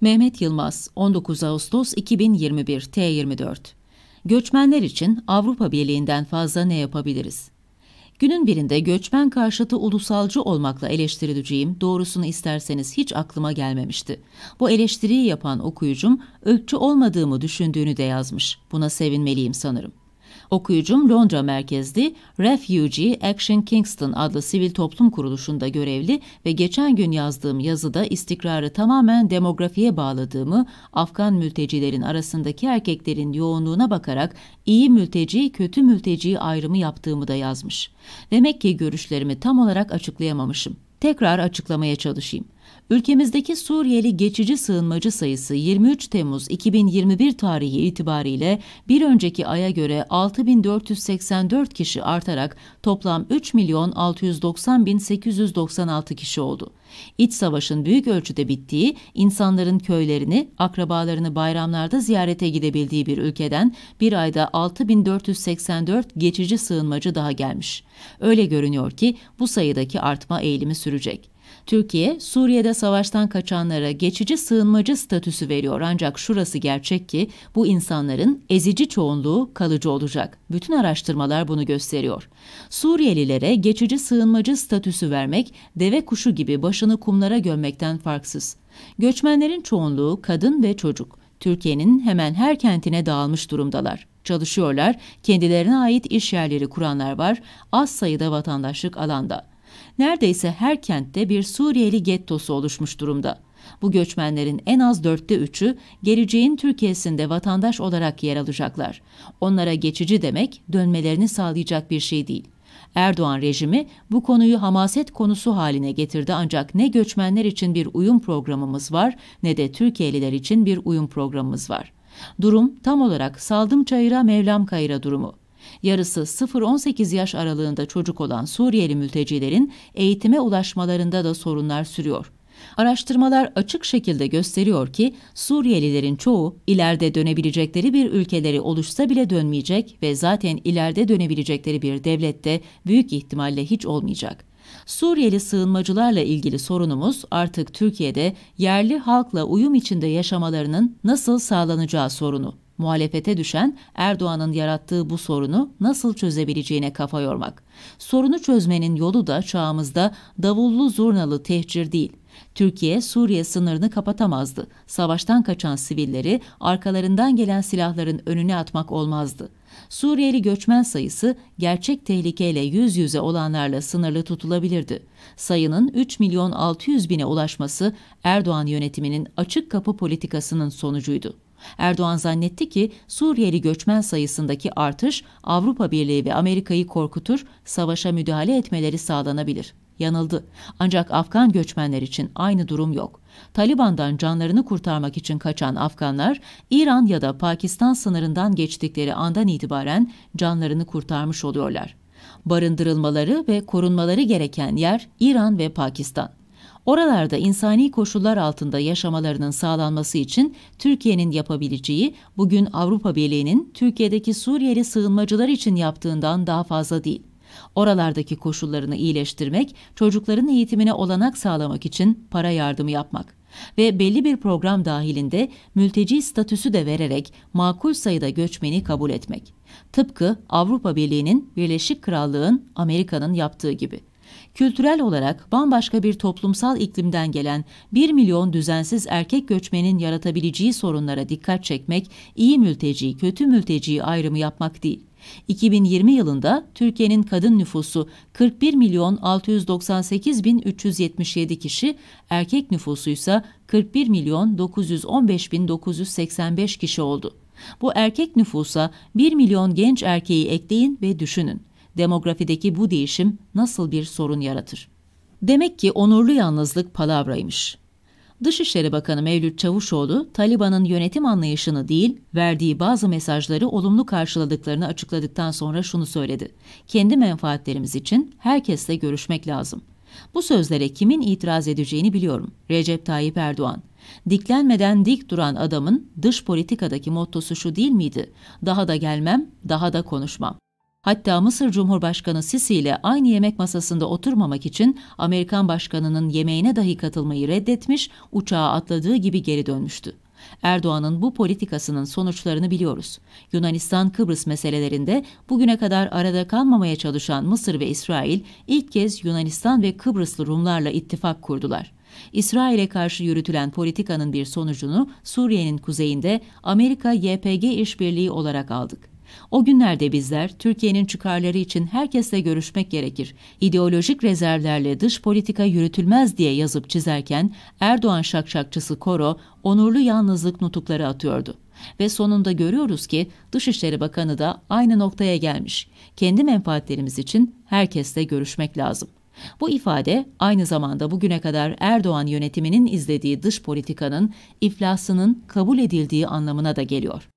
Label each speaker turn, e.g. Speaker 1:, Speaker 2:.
Speaker 1: Mehmet Yılmaz, 19 Ağustos 2021 T24 Göçmenler için Avrupa Birliği'nden fazla ne yapabiliriz? Günün birinde göçmen karşıtı ulusalcı olmakla eleştirileceğim doğrusunu isterseniz hiç aklıma gelmemişti. Bu eleştiriyi yapan okuyucum ırkçı olmadığımı düşündüğünü de yazmış. Buna sevinmeliyim sanırım. Okuyucum Londra merkezli Refugee Action Kingston adlı sivil toplum kuruluşunda görevli ve geçen gün yazdığım yazıda istikrarı tamamen demografiye bağladığımı, Afgan mültecilerin arasındaki erkeklerin yoğunluğuna bakarak iyi mülteci, kötü mülteci ayrımı yaptığımı da yazmış. Demek ki görüşlerimi tam olarak açıklayamamışım. Tekrar açıklamaya çalışayım. Ülkemizdeki Suriyeli geçici sığınmacı sayısı 23 Temmuz 2021 tarihi itibariyle bir önceki aya göre 6484 kişi artarak toplam 3 milyon 690 bin 896 kişi oldu. İç savaşın büyük ölçüde bittiği, insanların köylerini, akrabalarını bayramlarda ziyarete gidebildiği bir ülkeden bir ayda 6484 geçici sığınmacı daha gelmiş. Öyle görünüyor ki bu sayıdaki artma eğilimi sürecek. Türkiye, Suriye'de savaştan kaçanlara geçici sığınmacı statüsü veriyor ancak şurası gerçek ki bu insanların ezici çoğunluğu kalıcı olacak. Bütün araştırmalar bunu gösteriyor. Suriyelilere geçici sığınmacı statüsü vermek deve kuşu gibi başını kumlara gömmekten farksız. Göçmenlerin çoğunluğu kadın ve çocuk. Türkiye'nin hemen her kentine dağılmış durumdalar. Çalışıyorlar, kendilerine ait iş yerleri kuranlar var, az sayıda vatandaşlık alanda neredeyse her kentte bir Suriyeli gettosu oluşmuş durumda. Bu göçmenlerin en az dörtte üçü geleceğin Türkiye'sinde vatandaş olarak yer alacaklar. Onlara geçici demek dönmelerini sağlayacak bir şey değil. Erdoğan rejimi bu konuyu hamaset konusu haline getirdi ancak ne göçmenler için bir uyum programımız var ne de Türkiye'liler için bir uyum programımız var. Durum tam olarak saldım çayıra Mevlam kayıra durumu. Yarısı 0-18 yaş aralığında çocuk olan Suriyeli mültecilerin eğitime ulaşmalarında da sorunlar sürüyor. Araştırmalar açık şekilde gösteriyor ki Suriyelilerin çoğu ileride dönebilecekleri bir ülkeleri oluşsa bile dönmeyecek ve zaten ileride dönebilecekleri bir devlette büyük ihtimalle hiç olmayacak. Suriyeli sığınmacılarla ilgili sorunumuz artık Türkiye'de yerli halkla uyum içinde yaşamalarının nasıl sağlanacağı sorunu. Muhalefete düşen Erdoğan'ın yarattığı bu sorunu nasıl çözebileceğine kafa yormak. Sorunu çözmenin yolu da çağımızda davullu zurnalı tehcir değil. Türkiye Suriye sınırını kapatamazdı. Savaştan kaçan sivilleri arkalarından gelen silahların önüne atmak olmazdı. Suriyeli göçmen sayısı gerçek tehlikeyle yüz yüze olanlarla sınırlı tutulabilirdi. Sayının 3 milyon 600 bine ulaşması Erdoğan yönetiminin açık kapı politikasının sonucuydu. Erdoğan zannetti ki Suriyeli göçmen sayısındaki artış Avrupa Birliği ve Amerika'yı korkutur, savaşa müdahale etmeleri sağlanabilir. Yanıldı. Ancak Afgan göçmenler için aynı durum yok. Taliban'dan canlarını kurtarmak için kaçan Afganlar, İran ya da Pakistan sınırından geçtikleri andan itibaren canlarını kurtarmış oluyorlar. Barındırılmaları ve korunmaları gereken yer İran ve Pakistan. Oralarda insani koşullar altında yaşamalarının sağlanması için Türkiye'nin yapabileceği bugün Avrupa Birliği'nin Türkiye'deki Suriyeli sığınmacılar için yaptığından daha fazla değil. Oralardaki koşullarını iyileştirmek, çocukların eğitimine olanak sağlamak için para yardımı yapmak ve belli bir program dahilinde mülteci statüsü de vererek makul sayıda göçmeni kabul etmek. Tıpkı Avrupa Birliği'nin, Birleşik Krallığın, Amerika'nın yaptığı gibi. Kültürel olarak bambaşka bir toplumsal iklimden gelen 1 milyon düzensiz erkek göçmenin yaratabileceği sorunlara dikkat çekmek, iyi mülteci, kötü mülteci ayrımı yapmak değil. 2020 yılında Türkiye'nin kadın nüfusu 41 milyon 698 bin 377 kişi, erkek nüfusuysa ise 41 milyon 915 bin 985 kişi oldu. Bu erkek nüfusa 1 milyon genç erkeği ekleyin ve düşünün demografideki bu değişim nasıl bir sorun yaratır? Demek ki onurlu yalnızlık palavraymış. Dışişleri Bakanı Mevlüt Çavuşoğlu, Taliban'ın yönetim anlayışını değil, verdiği bazı mesajları olumlu karşıladıklarını açıkladıktan sonra şunu söyledi. Kendi menfaatlerimiz için herkesle görüşmek lazım. Bu sözlere kimin itiraz edeceğini biliyorum. Recep Tayyip Erdoğan. Diklenmeden dik duran adamın dış politikadaki mottosu şu değil miydi? Daha da gelmem, daha da konuşmam. Hatta Mısır Cumhurbaşkanı Sisi ile aynı yemek masasında oturmamak için Amerikan başkanının yemeğine dahi katılmayı reddetmiş, uçağa atladığı gibi geri dönmüştü. Erdoğan'ın bu politikasının sonuçlarını biliyoruz. Yunanistan-Kıbrıs meselelerinde bugüne kadar arada kalmamaya çalışan Mısır ve İsrail ilk kez Yunanistan ve Kıbrıslı Rumlarla ittifak kurdular. İsrail'e karşı yürütülen politikanın bir sonucunu Suriye'nin kuzeyinde Amerika-YPG işbirliği olarak aldık. O günlerde bizler Türkiye'nin çıkarları için herkesle görüşmek gerekir. İdeolojik rezervlerle dış politika yürütülmez diye yazıp çizerken Erdoğan şakşakçısı Koro onurlu yalnızlık nutukları atıyordu. Ve sonunda görüyoruz ki Dışişleri Bakanı da aynı noktaya gelmiş. Kendi menfaatlerimiz için herkesle görüşmek lazım. Bu ifade aynı zamanda bugüne kadar Erdoğan yönetiminin izlediği dış politikanın iflasının kabul edildiği anlamına da geliyor.